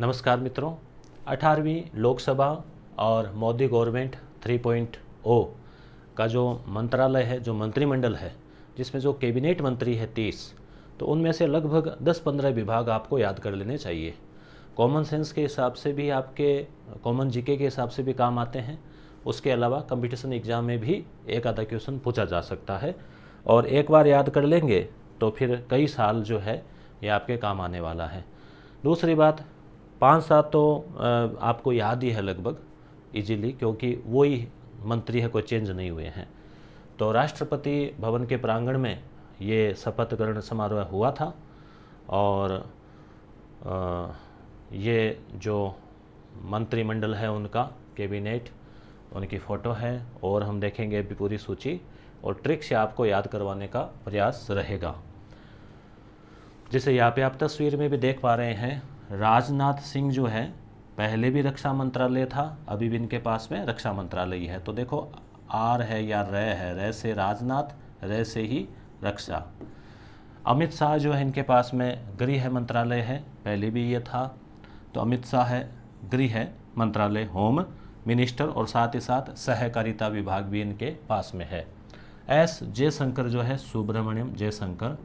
नमस्कार मित्रों 18वीं लोकसभा और मोदी गवर्नमेंट 3.0 का जो मंत्रालय है जो मंत्रिमंडल है जिसमें जो कैबिनेट मंत्री है तीस तो उनमें से लगभग 10-15 विभाग आपको याद कर लेने चाहिए कॉमन सेंस के हिसाब से भी आपके कॉमन जीके के हिसाब से भी काम आते हैं उसके अलावा कंपटीशन एग्जाम में भी एक आधा क्वेश्चन पूछा जा सकता है और एक बार याद कर लेंगे तो फिर कई साल जो है ये आपके काम आने वाला है दूसरी बात पाँच सात तो आपको याद ही है लगभग इजीली क्योंकि वही मंत्री है कोई चेंज नहीं हुए हैं तो राष्ट्रपति भवन के प्रांगण में ये शपथ ग्रहण समारोह हुआ था और ये जो मंत्रिमंडल है उनका कैबिनेट उनकी फ़ोटो है और हम देखेंगे भी पूरी सूची और ट्रिक से आपको याद करवाने का प्रयास रहेगा जिसे यहाँ पे आप तस्वीर में भी देख पा रहे हैं राजनाथ सिंह जो है पहले भी रक्षा मंत्रालय था अभी भी इनके पास में रक्षा मंत्रालय है तो देखो आर है या र है र से राजनाथ र से ही रक्षा अमित शाह जो है इनके पास में गृह मंत्रालय है पहले भी ये था तो अमित शाह है गृह मंत्रालय होम मिनिस्टर और साथ ही साथ सहकारिता विभाग भी इनके पास में है एस जयशंकर जो है सुब्रमण्यम जयशंकर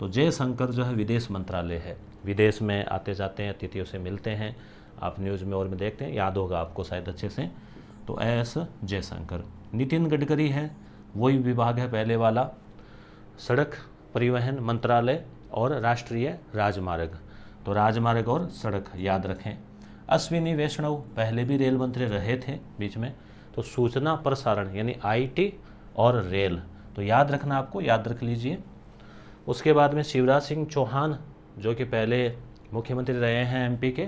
तो जयशंकर जो है विदेश मंत्रालय है विदेश में आते जाते हैं अतिथियों से मिलते हैं आप न्यूज़ में और में देखते हैं याद होगा आपको शायद अच्छे से तो एस जयशंकर नितिन गडकरी है वही विभाग है पहले वाला सड़क परिवहन मंत्रालय और राष्ट्रीय राजमार्ग तो राजमार्ग और सड़क याद रखें अश्विनी वैष्णव पहले भी रेल मंत्री रहे थे बीच में तो सूचना प्रसारण यानी आईटी और रेल तो याद रखना आपको याद रख लीजिए उसके बाद में शिवराज सिंह चौहान जो कि पहले मुख्यमंत्री रहे हैं एमपी के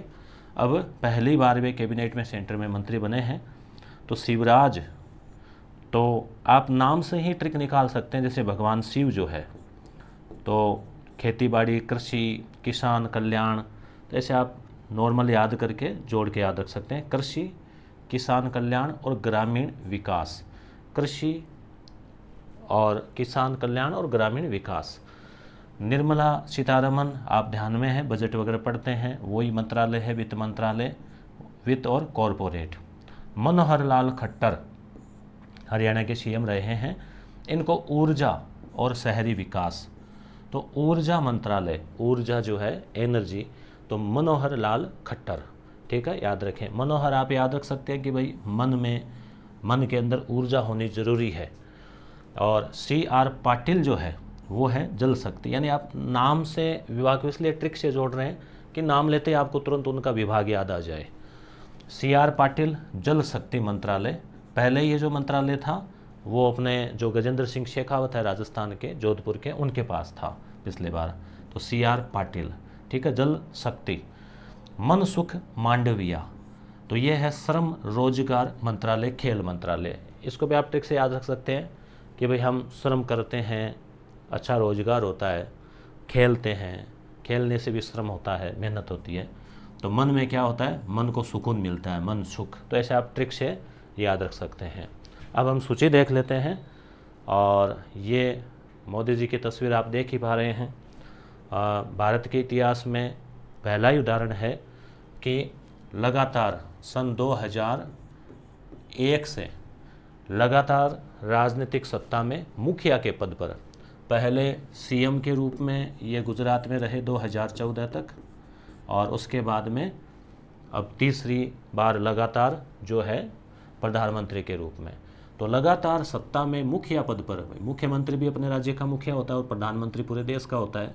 अब पहली बार वे कैबिनेट में सेंटर में मंत्री बने हैं तो शिवराज तो आप नाम से ही ट्रिक निकाल सकते हैं जैसे भगवान शिव जो है तो खेतीबाड़ी कृषि किसान कल्याण तो ऐसे आप नॉर्मल याद करके जोड़ के याद रख सकते हैं कृषि किसान कल्याण और ग्रामीण विकास कृषि और किसान कल्याण और ग्रामीण विकास निर्मला सीतारमन आप ध्यान में हैं बजट वगैरह पढ़ते हैं वही मंत्रालय है वित्त मंत्रालय वित्त और कॉरपोरेट मनोहर लाल खट्टर हरियाणा के सीएम रहे हैं इनको ऊर्जा और शहरी विकास तो ऊर्जा मंत्रालय ऊर्जा जो है एनर्जी तो मनोहर लाल खट्टर ठीक है याद रखें मनोहर आप याद रख सकते हैं कि भाई मन में मन के अंदर ऊर्जा होनी ज़रूरी है और सी आर पाटिल जो है वो है जल शक्ति यानी आप नाम से विवाह को इसलिए ट्रिक से जोड़ रहे हैं कि नाम लेते ही आपको तुरंत उनका विभाग याद आ जाए सी आर पाटिल जल शक्ति मंत्रालय पहले ये जो मंत्रालय था वो अपने जो गजेंद्र सिंह शेखावत है राजस्थान के जोधपुर के उनके पास था पिछले बार तो सी आर पाटिल ठीक है जल शक्ति मन सुख मांडविया तो ये है श्रम रोजगार मंत्रालय खेल मंत्रालय इसको भी आप ट्रिक से याद रख सकते हैं कि भाई हम श्रम करते हैं अच्छा रोजगार होता है खेलते हैं खेलने से भी श्रम होता है मेहनत होती है तो मन में क्या होता है मन को सुकून मिलता है मन सुख तो ऐसे आप ट्रिक से याद रख सकते हैं अब हम सूची देख लेते हैं और ये मोदी जी की तस्वीर आप देख ही पा रहे हैं आ, भारत के इतिहास में पहला ही उदाहरण है कि लगातार सन 2001 से लगातार राजनीतिक सत्ता में मुखिया के पद पर पहले सीएम के रूप में ये गुजरात में रहे 2014 तक और उसके बाद में अब तीसरी बार लगातार जो है प्रधानमंत्री के रूप में तो लगातार सत्ता में मुखिया पद पर मुख्यमंत्री भी अपने राज्य का मुखिया होता है और प्रधानमंत्री पूरे देश का होता है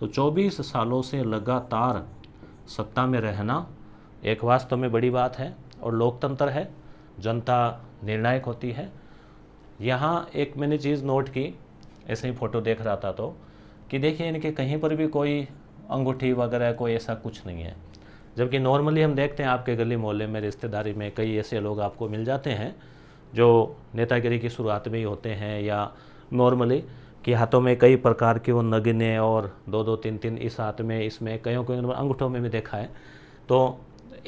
तो 24 सालों से लगातार सत्ता में रहना एक वास्तव में बड़ी बात है और लोकतंत्र है जनता निर्णायक होती है यहाँ एक मैंने चीज़ नोट की ऐसे ही फ़ोटो देख रहा था तो कि देखिए इनके कहीं पर भी कोई अंगूठी वगैरह कोई ऐसा कुछ नहीं है जबकि नॉर्मली हम देखते हैं आपके गली मोहल्ले में रिश्तेदारी में कई ऐसे लोग आपको मिल जाते हैं जो नेतागिरी की शुरुआत में ही होते हैं या नॉर्मली कि हाथों में कई प्रकार के वो नगने और दो दो तीन तीन इस हाथ में इसमें कई कई अंगूठों में भी देखा है तो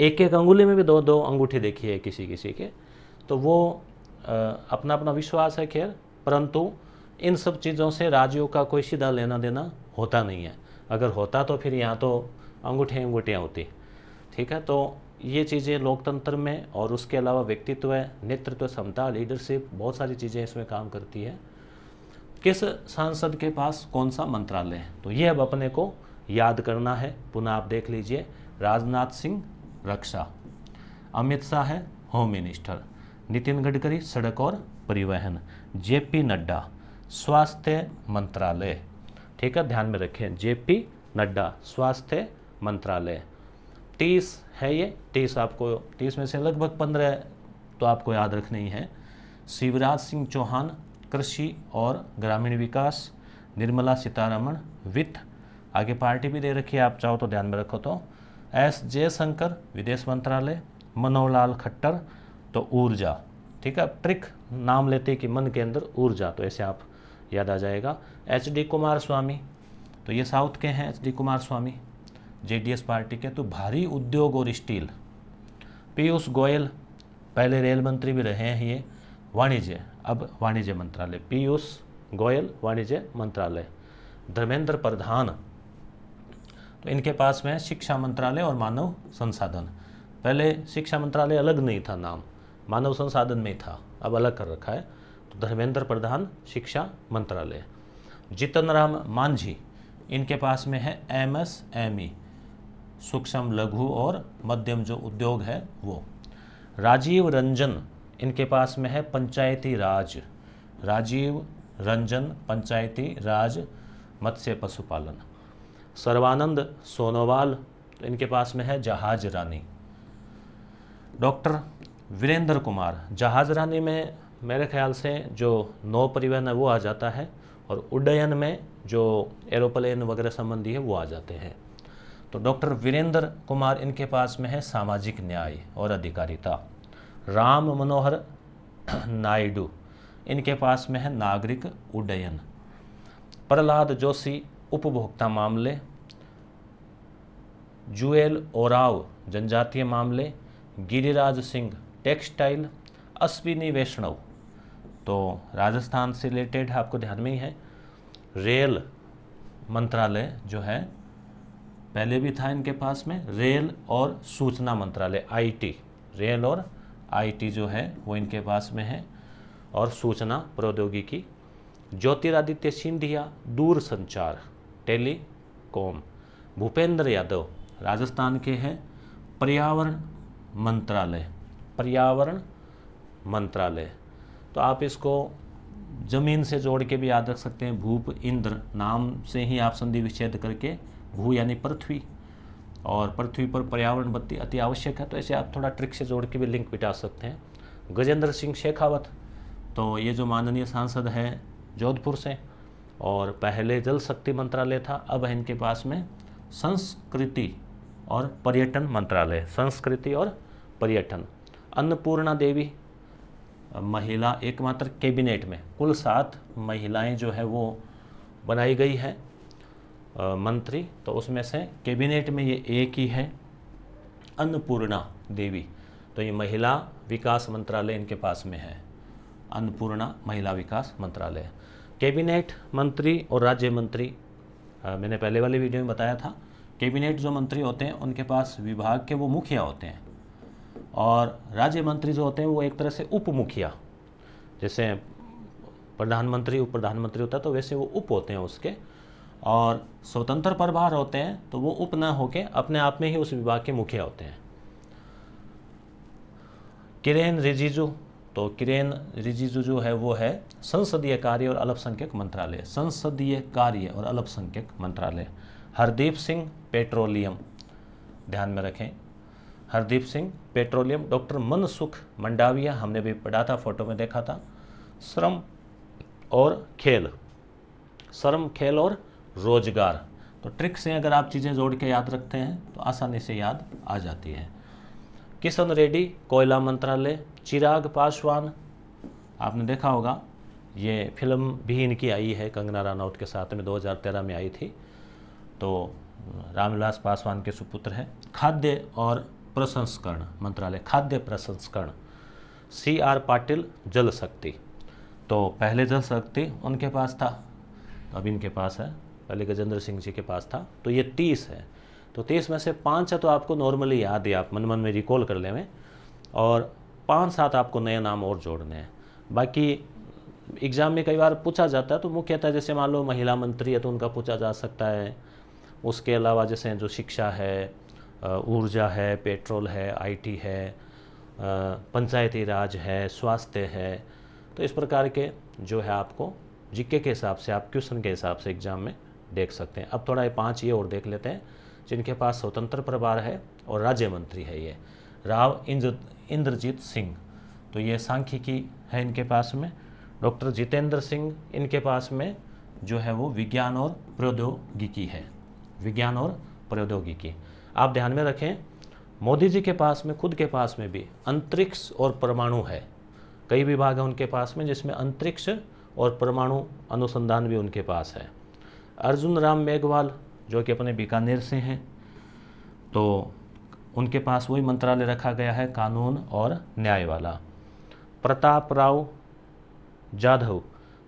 एक एक अंगुली में भी दो दो अंगूठी देखी है किसी किसी के तो वो अपना अपना विश्वास है खैर परंतु इन सब चीज़ों से राजयोग का कोई सीधा लेना देना होता नहीं है अगर होता तो फिर यहाँ तो अंगूठे अंगूठियाँ होती ठीक है तो ये चीज़ें लोकतंत्र में और उसके अलावा व्यक्तित्व नेतृत्व क्षमता लीडरशिप बहुत सारी चीज़ें इसमें काम करती है किस सांसद के पास कौन सा मंत्रालय है तो ये अब अपने को याद करना है पुनः आप देख लीजिए राजनाथ सिंह रक्षा अमित शाह है होम मिनिस्टर नितिन गडकरी सड़क और परिवहन जेपी नड्डा स्वास्थ्य मंत्रालय ठीक है ध्यान में रखें जेपी नड्डा स्वास्थ्य मंत्रालय तीस है ये तीस आपको तीस में से लगभग पंद्रह तो आपको याद रखना ही है शिवराज सिंह चौहान कृषि और ग्रामीण विकास निर्मला सीतारमण वित्त आगे पार्टी भी दे रखी है आप चाहो तो ध्यान में रखो तो एस जयशंकर विदेश मंत्रालय मनोहर लाल खट्टर तो ऊर्जा ठीक है ट्रिक नाम लेते कि मन के अंदर ऊर्जा तो ऐसे आप याद आ जाएगा एच डी कुमार स्वामी तो ये साउथ के हैं H D Kumaraswamy S पार्टी के तो भारी उद्योग और स्टील पीयूष गोयल पहले रेल मंत्री भी रहे हैं ये वाणिज्य अब वाणिज्य मंत्रालय पीयूष गोयल वाणिज्य मंत्रालय धर्मेंद्र प्रधान तो इनके पास में शिक्षा मंत्रालय और मानव संसाधन पहले शिक्षा मंत्रालय अलग नहीं था नाम मानव संसाधन में था अब अलग कर रखा है धर्मेंद्र प्रधान शिक्षा मंत्रालय जितन राम मांझी इनके पास में है एम एस एम ई सूक्ष्म लघु और मध्यम जो उद्योग है वो राजीव रंजन इनके पास में है पंचायती राज राजीव रंजन पंचायती राज मत्स्य पशुपालन सर्वानंद सोनोवाल तो इनके पास में है जहाज रानी डॉक्टर वीरेंद्र कुमार जहाज रानी में मेरे ख्याल से जो नौ परिवहन है वो आ जाता है और उड्डयन में जो एरोप्लेन वगैरह संबंधी है वो आ जाते हैं तो डॉक्टर वीरेंद्र कुमार इनके पास में है सामाजिक न्याय और अधिकारिता राम मनोहर नायडू इनके पास में है नागरिक उड्डयन प्रहलाद जोशी उपभोक्ता मामले जुएल ओराव जनजातीय मामले गिरिराज सिंह टेक्सटाइल अश्विनी वैष्णव तो राजस्थान से रिलेटेड आपको ध्यान में ही है रेल मंत्रालय जो है पहले भी था इनके पास में रेल और सूचना मंत्रालय आईटी रेल और आईटी जो है वो इनके पास में है और सूचना प्रौद्योगिकी ज्योतिरादित्य सिंधिया दूर संचार टेलीकॉम भूपेंद्र यादव राजस्थान के हैं पर्यावरण मंत्रालय पर्यावरण मंत्रालय तो आप इसको जमीन से जोड़ के भी याद रख सकते हैं भूप इंद्र नाम से ही आप संधि विच्छेद करके भू यानी पृथ्वी और पृथ्वी पर पर्यावरण बत्ती अति आवश्यक है तो ऐसे आप थोड़ा ट्रिक से जोड़ के भी लिंक बिटा सकते हैं गजेंद्र सिंह शेखावत तो ये जो माननीय सांसद हैं जोधपुर से और पहले जल शक्ति मंत्रालय था अब इनके पास में संस्कृति और पर्यटन मंत्रालय संस्कृति और पर्यटन अन्नपूर्णा देवी महिला एकमात्र कैबिनेट में कुल सात महिलाएं जो है वो बनाई गई है मंत्री तो उसमें से कैबिनेट में ये एक ही है अन्नपूर्णा देवी तो ये महिला विकास मंत्रालय इनके पास में है अन्नपूर्णा महिला विकास मंत्रालय कैबिनेट मंत्री और राज्य मंत्री आ, मैंने पहले वाले वीडियो में बताया था कैबिनेट जो मंत्री होते हैं उनके पास विभाग के वो मुखिया होते हैं और राज्य मंत्री जो होते हैं वो एक तरह से उप मुखिया जैसे प्रधानमंत्री उप प्रधानमंत्री होता है तो वैसे वो उप होते हैं उसके और स्वतंत्र प्रभार होते हैं तो वो उप न होके अपने आप में ही उस विभाग के मुखिया होते हैं किरेन रिजिजू तो किरेन रिजिजू जो है वो है संसदीय कार्य और अल्पसंख्यक मंत्रालय संसदीय कार्य और अल्पसंख्यक मंत्रालय हरदीप सिंह पेट्रोलियम ध्यान में रखें हरदीप सिंह पेट्रोलियम डॉक्टर मनसुख मंडाविया हमने भी पढ़ा था फोटो में देखा था श्रम और खेल श्रम खेल और रोजगार तो ट्रिक से अगर आप चीज़ें जोड़ के याद रखते हैं तो आसानी से याद आ जाती है किशन रेड्डी कोयला मंत्रालय चिराग पासवान आपने देखा होगा ये फिल्म भी इनकी आई है कंगना रानौत के साथ में 2013 में आई थी तो रामविलास पासवान के सुपुत्र हैं खाद्य और प्रसंस्करण मंत्रालय खाद्य प्रसंस्करण सी आर पाटिल जल शक्ति तो पहले जल शक्ति उनके पास था अब इनके पास है पहले गजेंद्र सिंह जी के पास था तो ये तीस है तो तीस में से पाँच है तो आपको नॉर्मली याद है आप मन मन में रिकॉल कर लेवें और पाँच सात आपको नए नाम और जोड़ने हैं बाकी एग्ज़ाम में कई बार पूछा जाता है तो मुख्यतः जैसे मान लो महिला मंत्री है तो उनका पूछा जा सकता है उसके अलावा जैसे जो शिक्षा है ऊर्जा है पेट्रोल है आईटी है पंचायती राज है स्वास्थ्य है तो इस प्रकार के जो है आपको जीके के हिसाब से आप क्वेश्चन के हिसाब से एग्ज़ाम में देख सकते हैं अब थोड़ा ये पाँच ये और देख लेते हैं जिनके पास स्वतंत्र प्रभार है और राज्य मंत्री है ये राव इंद्र इंद्रजीत सिंह तो ये सांख्यिकी है इनके पास में डॉक्टर जितेंद्र सिंह इनके पास में जो है वो विज्ञान और प्रौद्योगिकी है विज्ञान और प्रौद्योगिकी आप ध्यान में रखें मोदी जी के पास में खुद के पास में भी अंतरिक्ष और परमाणु है कई विभाग हैं उनके पास में जिसमें अंतरिक्ष और परमाणु अनुसंधान भी उनके पास है अर्जुन राम मेघवाल जो कि अपने बीकानेर से हैं तो उनके पास वही मंत्रालय रखा गया है कानून और न्याय वाला प्रताप राव जाधव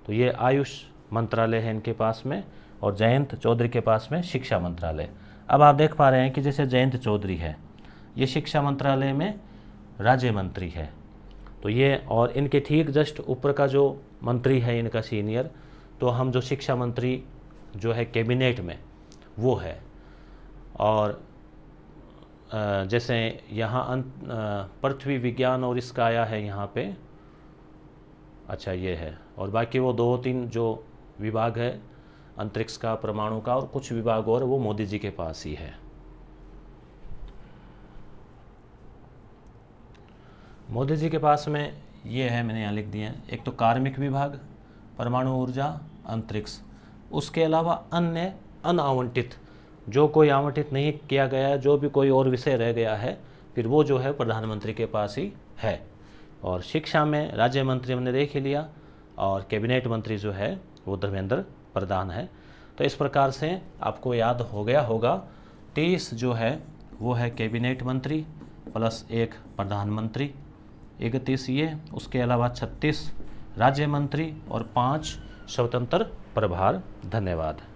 तो ये आयुष मंत्रालय है इनके पास में और जयंत चौधरी के पास में शिक्षा मंत्रालय अब आप देख पा रहे हैं कि जैसे जयंत चौधरी है ये शिक्षा मंत्रालय में राज्य मंत्री है तो ये और इनके ठीक जस्ट ऊपर का जो मंत्री है इनका सीनियर तो हम जो शिक्षा मंत्री जो है कैबिनेट में वो है और जैसे यहाँ अं, पृथ्वी विज्ञान और इसका आया है यहाँ पे अच्छा ये है और बाकी वो दो तीन जो विभाग है अंतरिक्ष का परमाणु का और कुछ विभाग और वो मोदी जी के पास ही है मोदी जी के पास में ये है मैंने यहाँ लिख दिए एक तो कार्मिक विभाग परमाणु ऊर्जा अंतरिक्ष उसके अलावा अन्य अनावंटित जो कोई आवंटित नहीं किया गया जो भी कोई और विषय रह गया है फिर वो जो है प्रधानमंत्री के पास ही है और शिक्षा में राज्य मंत्री हमने देख ही लिया और कैबिनेट मंत्री जो है वो धर्मेंद्र प्रदान है तो इस प्रकार से आपको याद हो गया होगा तेईस जो है वो है कैबिनेट मंत्री प्लस एक प्रधानमंत्री इकतीस ये उसके अलावा छत्तीस राज्य मंत्री और पाँच स्वतंत्र प्रभार धन्यवाद